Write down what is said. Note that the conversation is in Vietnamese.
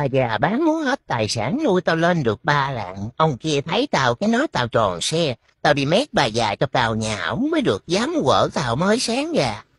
Bà già bán muốn hết tài sản nuôi tao lên được ba lạng. Ông kia thấy tao cái nói tao tròn xe. Tao đi mét bà già cho tao nhà ổng mới được dám quở tao mới sáng ra.